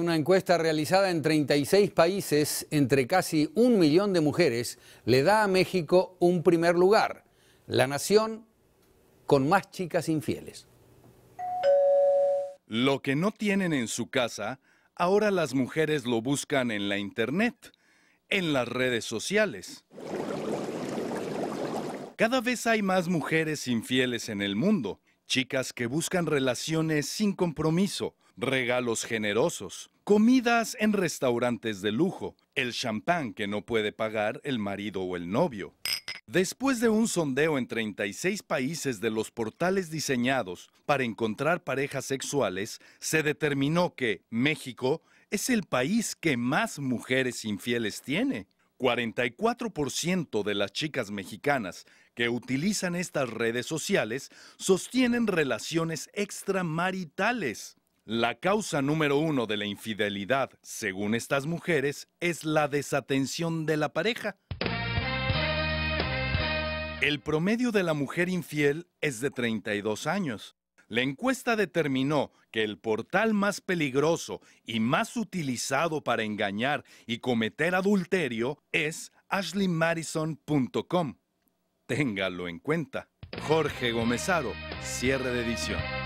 Una encuesta realizada en 36 países entre casi un millón de mujeres le da a México un primer lugar, la nación con más chicas infieles. Lo que no tienen en su casa, ahora las mujeres lo buscan en la internet, en las redes sociales. Cada vez hay más mujeres infieles en el mundo Chicas que buscan relaciones sin compromiso, regalos generosos, comidas en restaurantes de lujo, el champán que no puede pagar el marido o el novio. Después de un sondeo en 36 países de los portales diseñados para encontrar parejas sexuales, se determinó que México es el país que más mujeres infieles tiene. 44% de las chicas mexicanas que utilizan estas redes sociales sostienen relaciones extramaritales. La causa número uno de la infidelidad, según estas mujeres, es la desatención de la pareja. El promedio de la mujer infiel es de 32 años. La encuesta determinó que el portal más peligroso y más utilizado para engañar y cometer adulterio es ashleymadison.com. Téngalo en cuenta. Jorge Gomezaro, cierre de edición.